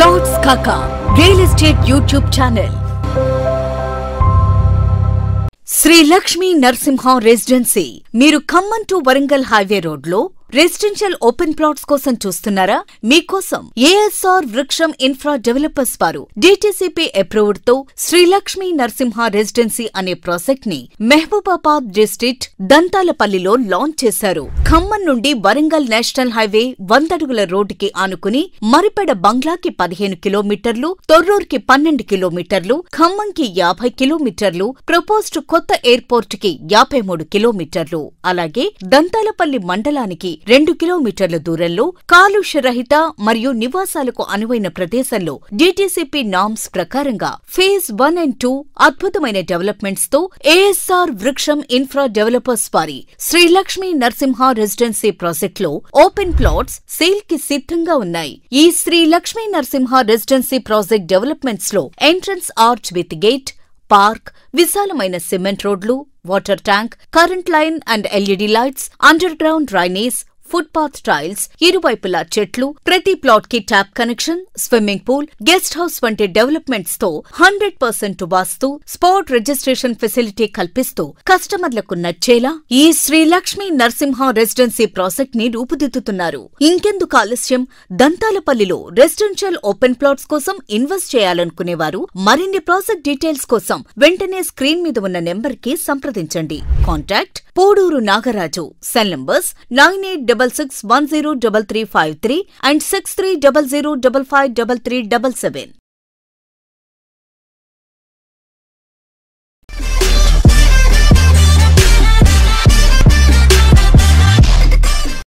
plots కాకా real estate YouTube channel Shri Lakshmi Narasimha residency మీరు Khammam to Warangal highway లో రెసిడెన్షియల్ ఓపెన్ ప్లాట్స్ కోసం చూస్తున్నారా మీకోసం ఏఎస్ఆర్ వృక్షం ఇన్ఫ్రా డెవలపర్స్ వారు డిటిసిపి అప్రూవ్డ్ తో శ్రీలక్ష్మి నరసింహ రెసిడెన్సీ అనే ప్రాజెక్ట్ ని మెహబూబాబాద్ డిస్ట్రిక్ట్ దంతాలపల్లిలో లాంచ్ చేశారు ఖమ్మం నుండి వరంగల్ నేషనల్ హైవే వందడుగుల రోడ్డుకి ఆనుకుని మరిపెడ బంగ్లాకి పదిహేను కిలోమీటర్లు తొర్రూర్కి పన్నెండు కిలోమీటర్లు ఖమ్మంకి యాభై కిలోమీటర్లు ప్రపోజ్డ్ కొత్త ఎయిర్పోర్ట్ కి యాభై మూడు కిలోమీటర్లు అలాగే దంతాలపల్లి మండలానికి రెండు కిలోమీటర్ల దూరంలో కాలుష్యరహిత మరియు నివాసాలకు అనువైన ప్రదేశంలో డీటీసీపీ నామ్స్ ప్రకారంగా ఫేజ్ వన్ అండ్ టూ అద్భుతమైన డెవలప్మెంట్స్ తో ఏఎస్ఆర్ వృక్షం ఇన్ఫ్రా డెవలపర్స్ వారి శ్రీ లక్ష్మీ నరసింహ రెసిడెన్సీ ప్రాజెక్టులో ఓపెన్ ప్లాట్స్ సేల్ కి సిద్ధంగా ఉన్నాయి ఈ Shri Lakshmi Narasimha residency project developments లో entrance arch with gate park విశాలమైన సిమెంట్ రోడ్లు water tank current line and LED lights underground drainage footpath trials ఇరువైపులా చెట్లు ప్రతి ప్లాట్ కి tap connection swimming pool guest house వంటి డెవలప్మెంట్స్ తో hundred percent vastu spot registration facility కల్పిస్తూ కస్టమర్లకు నచ్చేలా ఈ శ్రీ లక్ష్మీ నరసింహ రెసిడెన్సీ ప్రాజెక్ట్ ని రూపుదిద్దుతున్నారు ఇంకెందుకు ఆలస్యం దంతాలపల్లిలో రెసిడెన్షియల్ ఓపెన్ ప్లాట్స్ కోసం ఇన్వెస్ట్ చేయాలనుకునేవారు మరిన్ని ప్రాజెక్ట్ డీటెయిల్స్ కోసం వెంటనే స్క్రీన్ మీద ఉన్న నెంబర్ కి సంప్రదించండి contact Puduru Nagaraju cell numbers nine eight double six one zero double three five three and six three double zero double five double three double seven